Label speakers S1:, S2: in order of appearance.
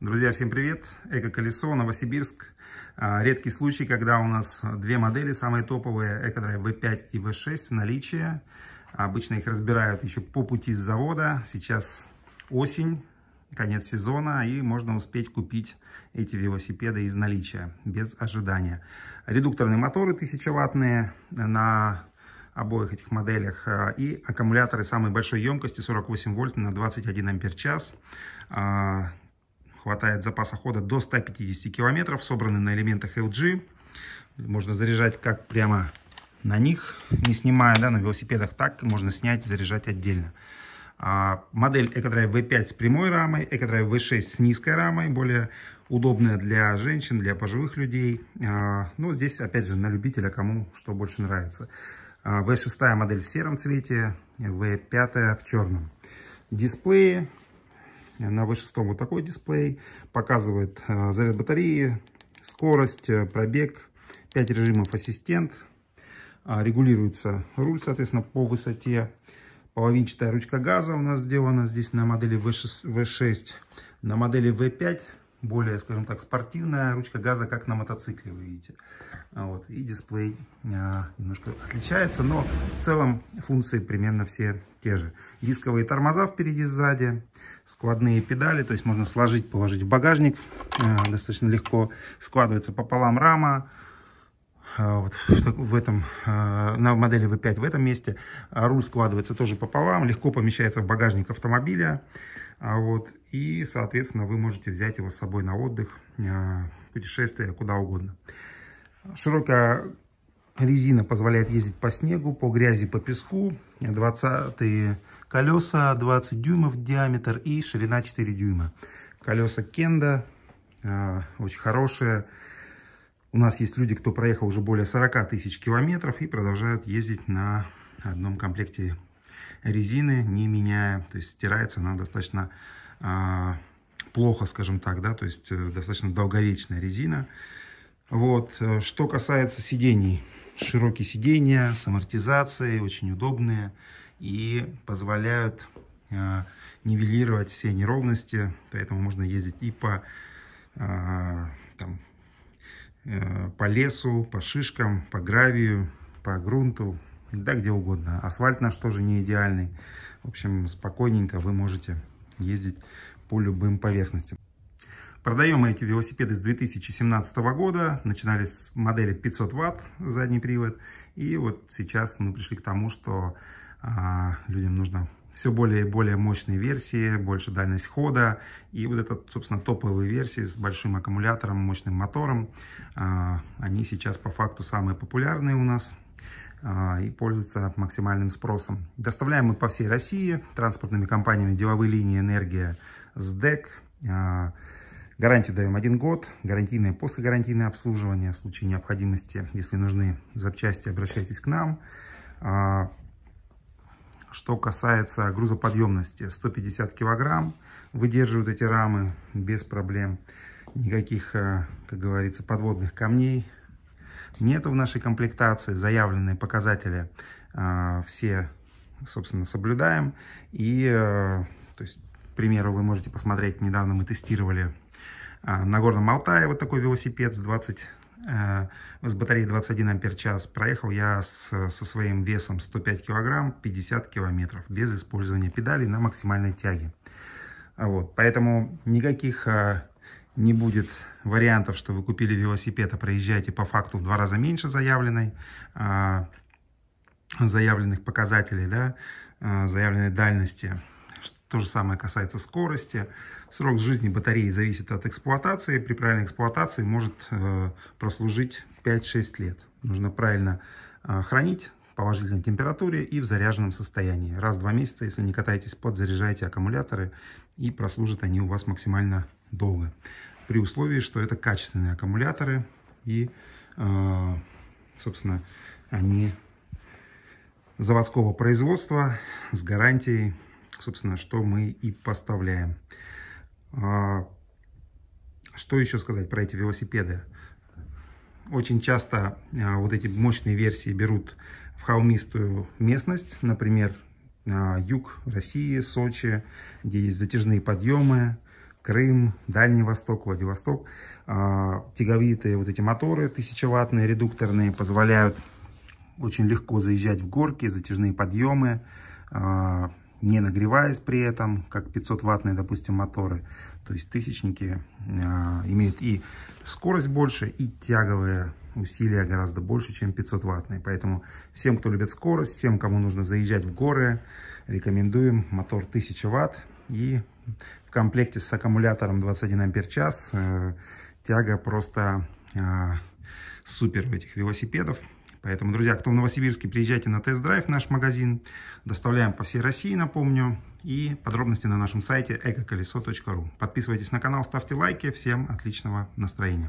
S1: Друзья, всем привет! Эко-колесо, Новосибирск. А, редкий случай, когда у нас две модели, самые топовые, Эко EcoDrive V5 и V6 в наличии. Обычно их разбирают еще по пути с завода. Сейчас осень, конец сезона, и можно успеть купить эти велосипеды из наличия, без ожидания. Редукторные моторы 1000 ваттные на обоих этих моделях. А, и аккумуляторы самой большой емкости 48 вольт на 21 ампер час. Хватает запаса хода до 150 километров, собраны на элементах LG. Можно заряжать как прямо на них, не снимая, да, на велосипедах так, можно снять, и заряжать отдельно. А, модель EcoDrive V5 с прямой рамой, EcoDrive V6 с низкой рамой, более удобная для женщин, для пожилых людей. А, ну, здесь, опять же, на любителя, кому что больше нравится. А, V6 модель в сером цвете, V5 в черном. Дисплеи на V6 вот такой дисплей. Показывает э, заряд батареи, скорость, э, пробег, 5 режимов ассистент. А, регулируется руль, соответственно, по высоте. Половинчатая ручка газа у нас сделана здесь на модели V6. На модели V5 более, скажем так, спортивная ручка газа, как на мотоцикле, вы видите. А вот. И дисплей а, немножко отличается, но в целом функции примерно все те же. Дисковые тормоза впереди, сзади, складные педали, то есть можно сложить, положить в багажник, а, достаточно легко складывается пополам рама, а, вот в этом, а, на модели V5 в этом месте. Руль складывается тоже пополам, легко помещается в багажник автомобиля. А вот, и, соответственно, вы можете взять его с собой на отдых, а, путешествие куда угодно. Широкая резина позволяет ездить по снегу, по грязи, по песку. 20 колеса, 20 дюймов диаметр и ширина 4 дюйма. Колеса Кенда а, очень хорошие. У нас есть люди, кто проехал уже более 40 тысяч километров и продолжают ездить на одном комплекте резины не меняя. То есть стирается она достаточно э, плохо, скажем так, да, то есть э, достаточно долговечная резина. Вот, э, что касается сидений, широкие сидения с амортизацией, очень удобные и позволяют э, нивелировать все неровности, поэтому можно ездить и по, э, там, э, по лесу, по шишкам, по гравию, по грунту, да где угодно. Асфальт наш тоже не идеальный. В общем, спокойненько вы можете ездить по любым поверхностям. Продаем эти велосипеды с 2017 года. Начинались с модели 500 ватт задний привод. И вот сейчас мы пришли к тому, что а, людям нужно все более и более мощные версии, больше дальность хода. И вот этот, собственно, топовые версии с большим аккумулятором, мощным мотором. А, они сейчас по факту самые популярные у нас а, и пользуются максимальным спросом. Доставляем мы по всей России транспортными компаниями деловые линии «Энергия» с ДЭК. А, гарантию даем один год, гарантийное и послегарантийное обслуживание. В случае необходимости, если нужны запчасти, обращайтесь к нам. Что касается грузоподъемности, 150 килограмм выдерживают эти рамы без проблем. Никаких, э, как говорится, подводных камней нет в нашей комплектации. Заявленные показатели э, все, собственно, соблюдаем. И, э, то есть, к примеру, вы можете посмотреть, недавно мы тестировали на Горном Алтае вот такой велосипед с 20 Э, с батареей 21 ампер-час проехал я с, со своим весом 105 килограмм 50 километров без использования педалей на максимальной тяге. А вот, поэтому никаких э, не будет вариантов, что вы купили велосипед, а проезжаете по факту в два раза меньше заявленной, э, заявленных показателей, да, заявленной дальности. То же самое касается скорости. Срок жизни батареи зависит от эксплуатации. При правильной эксплуатации может э, прослужить 5-6 лет. Нужно правильно э, хранить в положительной температуре и в заряженном состоянии. Раз в два месяца, если не катаетесь, под, заряжайте аккумуляторы и прослужат они у вас максимально долго. При условии, что это качественные аккумуляторы и, э, собственно, они заводского производства с гарантией собственно, что мы и поставляем. А, что еще сказать про эти велосипеды? Очень часто а, вот эти мощные версии берут в холмистую местность, например, а, юг России, Сочи, где есть затяжные подъемы, Крым, Дальний Восток, Владивосток. Тяговитые вот эти моторы тысячеваттные, редукторные, позволяют очень легко заезжать в горки, затяжные подъемы, не нагреваясь при этом, как 500 ваттные, допустим, моторы. То есть тысячники а, имеют и скорость больше, и тяговые усилия гораздо больше, чем 500 ваттные. Поэтому всем, кто любит скорость, всем, кому нужно заезжать в горы, рекомендуем мотор 1000 ватт. И в комплекте с аккумулятором 21 ампер-час э, тяга просто э, супер у этих велосипедов. Поэтому, друзья, кто в Новосибирске, приезжайте на тест-драйв наш магазин. Доставляем по всей России, напомню. И подробности на нашем сайте экоколесо.ру. Подписывайтесь на канал, ставьте лайки. Всем отличного настроения.